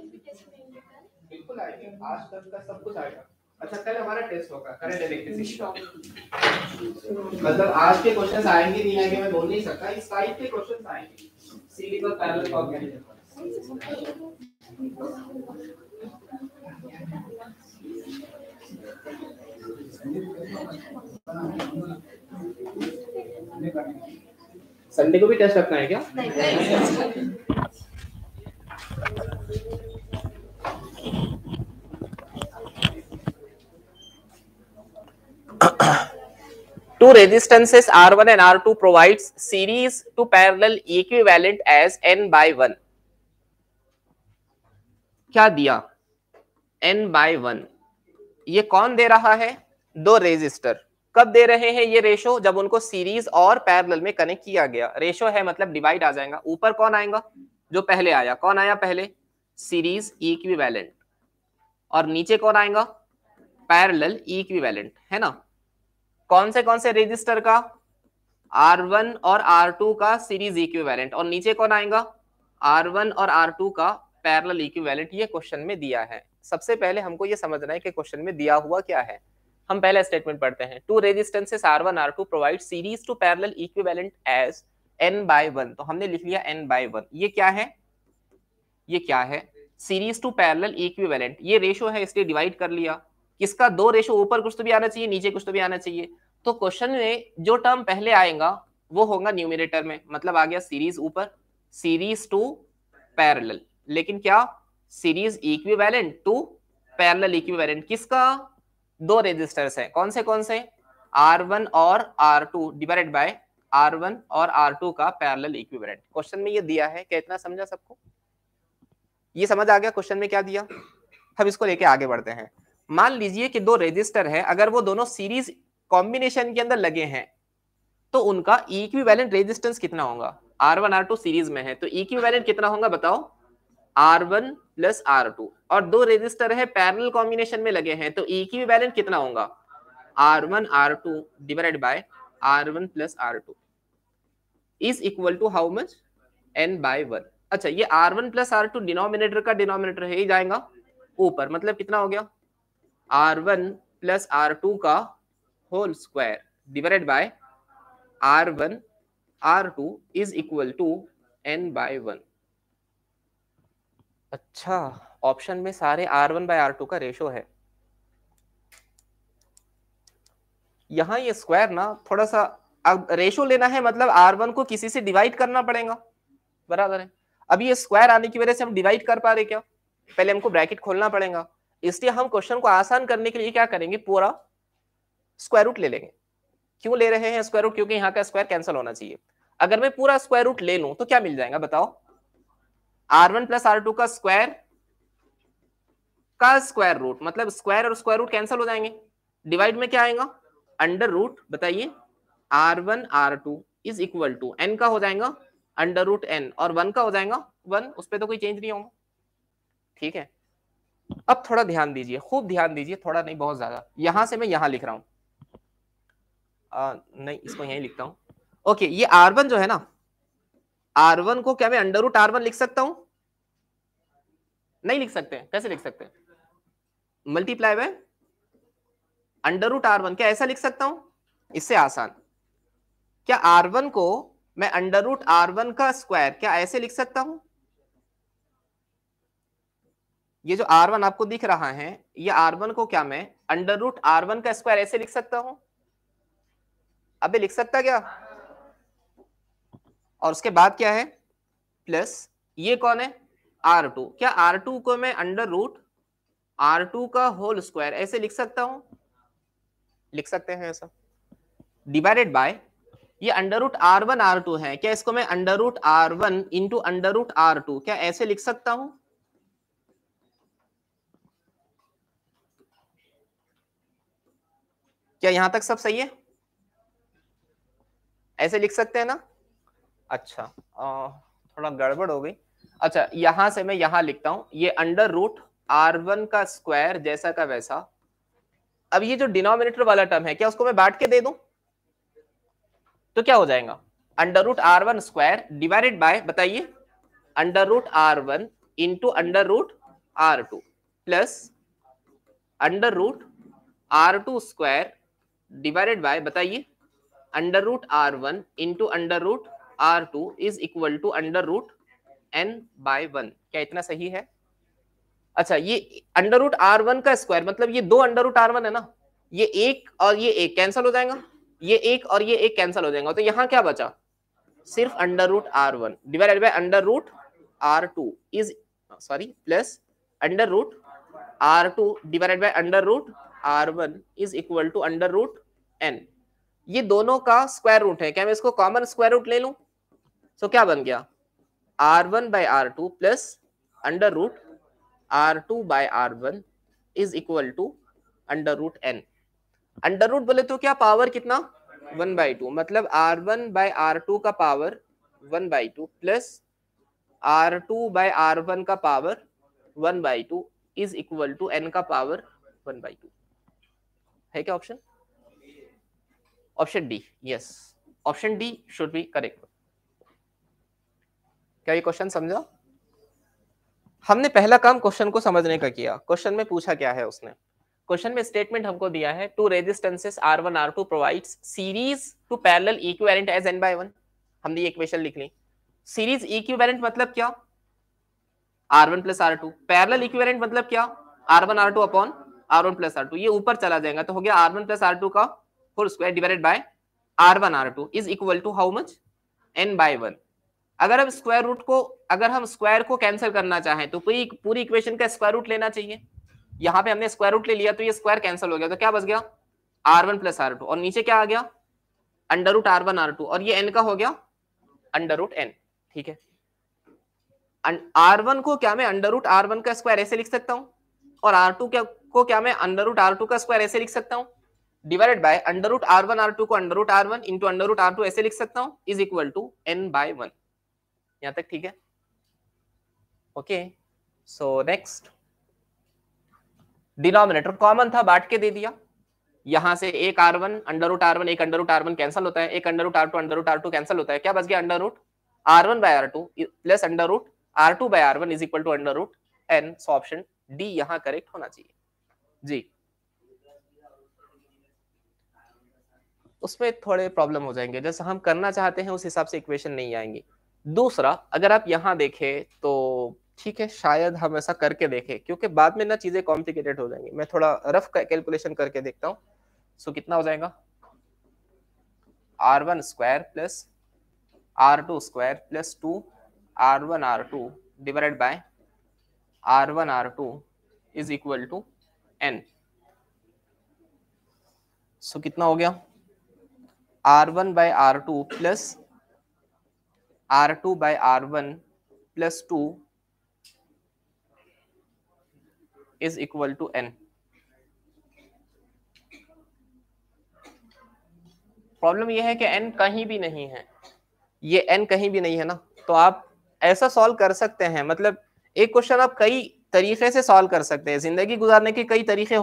बिल्कुल आएंगे आज तक का सब कुछ आएगा अच्छा कल हमारा टेस्ट होगा करंट इलेक्ट्रिसिटी मतलब आज के क्वेश्चंस आएंगे नहीं आएंगे मैं बोल नहीं सकता इस टाइप के क्वेश्चंस आएंगे सीरीज और पैरेलल ऑर्गेनाइजेशन संडे को भी टेस्ट रखना है क्या नहीं, Two resistances R1 and R2 provides series to parallel equivalent as n by 1. क्या दिया n by 1. ये कौन दे रहा है दो रेजिस्टर कब दे रहे हैं ये रेशो जब उनको सीरीज और पैरेलल में कनेक्ट किया गया रेशो है मतलब डिवाइड आ जाएगा ऊपर कौन आएगा जो पहले आया कौन आया पहले सीरीज इक्विवेलेंट और नीचे कौन आएगा पैरेलल इक्विवेलेंट है ना कौन से कौन से रजिस्टर का R1 और R2 का सीरीज इक्विवेलेंट और नीचे कौन आएगा R1 और R2 का पैरेलल इक्विवेलेंट ये क्वेश्चन में दिया है सबसे पहले हमको ये समझना है कि क्वेश्चन में दिया हुआ क्या है हम पहला स्टेटमेंट पढ़ते हैं two resistances R1 R2 provide series to parallel equivalent as n by one तो हमने लिख लिया n बाय वन ये क्या है ये क्या है सीरीज टू पैरेलल इक्विवेलेंट ये रेशियो है इसलिए डिवाइड कर लिया किसका दो रेशो ऊपर कुछ तो भी आना चाहिए नीचे कुछ तो भी आना चाहिए तो क्वेश्चन में जो टर्म पहले आएगा वो होगा न्यूमिनेटर में मतलब आ गया सीरीज ऊपर सीरीज टू पैरल लेकिन क्या series equivalent to parallel equivalent किसका दो रेजिस्टर्स है कौन से कौन से आर वन और R two divided by R one और आर टू का पैरल इक्विवेलेंट क्वेश्चन में ये दिया है क्या इतना समझा सबको ये समझ आ गया क्वेश्चन में क्या दिया हम इसको लेके आगे बढ़ते हैं मान लीजिए कि दो रजिस्टर हैं अगर वो दोनों सीरीज कॉम्बिनेशन के अंदर लगे हैं तो उनका इक्विवेलेंट रेजिस्टेंस कितना होगा R1 R2 सीरीज में है तो इक्विवेलेंट कितना होगा बताओ R1 प्लस R2 और दो रेजिस्टर है पैरेलल कॉम्बिनेशन में लगे हैं तो इक्विवेलेंट कितना होगा R1 R2 divided by one plus R2 is equal to how much n by one अच्छा ये R1 plus R two denominator का डिनोमिनेटर है ही जाएगा ऊपर मतलब कितना हो गया R one plus R two का whole square divided by R one R two is equal to N by one अच्छा ऑप्शन में सारे R one by R two का रेशो है यहां ये स्क्वायर ना थोड़ा सा अब रेशो लेना है मतलब आर वन को किसी से डिवाइड करना पड़ेगा बराबर है अब ये स्क्वायर आने की वजह से हम डिवाइड कर पा रहे क्या पहले हमको ब्रैकेट खोलना पड़ेगा इसलिए हम क्वेश्चन को आसान करने के लिए क्या करेंगे पूरा स्क्वायर रूट ले लेंगे क्यों ले रहे हैं स्क्वायर रूट क्योंकि यहाँ का स्क्वायर कैंसिल होना चाहिए अगर मैं पूरा स्क्वायर रूट ले लू तो क्या मिल जाएगा बताओ R one plus R two का स्क्वायर का स्क्वायर रूट मतलब स्क्वायर और स्क्वायर रूट कैंसिल हो जाएंगे डिवाइड में क्या आएगा अंडर रूट बताइए R one R two is equal to N का हो जाएगा अंडर रूट एन और वन का हो जाएगा वन उस पर तो कोई चेंज नहीं होगा ठीक है अब थोड़ा ध्यान दीजिए खूब ध्यान दीजिए थोड़ा नहीं बहुत ज्यादा यहां से मैं यहां लिख रहा हूं आ, नहीं इसको यहीं लिखता हूं ओके ये आर जो है ना आर को क्या मैं अंडर रूट आर लिख सकता हूं नहीं लिख सकते कैसे लिख सकते मल्टीप्लाई में अंडर रूट आर क्या ऐसा लिख सकता हूं इससे आसान क्या आर को मैं अंडर रूट आर वन का स्क्वायर क्या ऐसे लिख सकता हूं ये जो आर वन आपको दिख रहा है ये आर वन को क्या मैं अंडर रूट आर वन का स्क्वायर ऐसे लिख सकता हूं अबे लिख सकता क्या और उसके बाद क्या है प्लस ये कौन है आर टू क्या आर टू को मैं अंडर रूट आर टू का होल स्क्वायर ऐसे लिख सकता हूं लिख सकते हैं ऐसा डिवाइडेड बाय ये under root R one R two है क्या इसको मैं under root R one into under root R two क्या ऐसे लिख सकता हूं क्या यहां तक सब सही है ऐसे लिख सकते हैं ना अच्छा आ, थोड़ा गड़बड़ हो गई अच्छा यहां से मैं यहां लिखता हूं ये अंडर रूट आर वन का स्क्वायर जैसा का वैसा अब ये जो डिनोमिनेटर वाला टर्म है क्या उसको मैं बांट के दे दू तो क्या हो जाएगा under root R one square divided by बताइए under root R one into under root R two plus under root R two square divided by बताइए under root R one into under root R two is equal to under root N by one क्या इतना सही है अच्छा ये under root R one का square मतलब ये दो अंडर रूट आर वन है ना ये एक और ये एक कैंसिल हो जाएगा ये एक और ये एक कैंसिल हो जाएगा तो यहाँ क्या बचा सिर्फ under root R one divided by under root R two is sorry plus under root R two divided by under root R one is equal to under root N ये दोनों का स्क्वायर रूट है क्या मैं इसको common square root ले लू सो so, क्या बन गया R one by R two plus under root R two by R one is equal to under root N under root बोले तो क्या पावर कितना वन बाई टू मतलब R one by R two का power one by two plus R two by R one का power one by two is equal to N का power one by two है क्या option option D yes option D should be correct क्या ये question समझा हमने पहला काम क्वेश्चन को समझने का किया क्वेश्चन में पूछा क्या है उसने क्वेश्चन में स्टेटमेंट हमको दिया है two resistances R one R two provide series to parallel equivalent as N by one हमने ये क्वेश्चन लिख ली सीरीज इक्वेरेंट मतलब क्या R one plus R two parallel equivalent मतलब क्या R one R two upon R one plus R two ये ऊपर चला जाएगा तो हो गया R one plus R two का whole square divided by R one R two is equal to how much N by one अगर हम स्क्वायर रूट को अगर हम स्क्वायर को कैंसिल करना चाहें तो पूरी पूरी इक्वेशन का स्क्वायर रूट लेना चाहिए यहाँ पे हमने स्क्वायर रूट ले लिया तो ये स्क्वायर कैंसिल हो गया तो क्या बच गया R one plus R two और नीचे क्या आ गया under root R one R two और ये एन का हो गया अंडर रूट एन ठीक है आर वन को क्या मैं अंडर रूट आर वन का स्क्वायर ऐसे लिख सकता हूँ और आर टू क्या को क्या मैं अंडर रूट आर टू का स्क्वायर ऐसे लिख सकता हूँ divided by under root R one R two को under root R one into under root R two ऐसे लिख सकता हूँ is equal to N by one यहाँ तक ठीक है okay so next denominator common था बांट के दे दिया यहां से एक R one under root R one एक under root R one cancel होता है एक under root R two under root R two cancel होता है क्या बच गया under root R one by R two plus under root R two by R one is equal to under root N so option D यहाँ correct होना चाहिए जी उसमें थोड़े प्रॉब्लम हो जाएंगे जैसे हम करना चाहते हैं उस हिसाब से इक्वेशन नहीं आएंगी दूसरा अगर आप यहाँ देखें तो ठीक है शायद हम ऐसा करके देखें क्योंकि बाद में ना चीज़ें कॉम्प्लिकेटेड हो जाएंगी मैं थोड़ा रफ कैलकुलेशन करके देखता हूँ सो कितना हो जाएगा R one square plus R two square plus two R one R two divide by R one R two is equal to N so कितना हो गया R one by R two plus R two by R one plus two is equal to N problem यह है कि N कहीं भी नहीं है ये एन कहीं भी नहीं है ना तो आप ऐसा सॉल्व कर सकते हैं मतलब एक क्वेश्चन आप कई तरीके से सॉल्व कर सकते हैं ज़िंदगी गुजारने के कई तरीके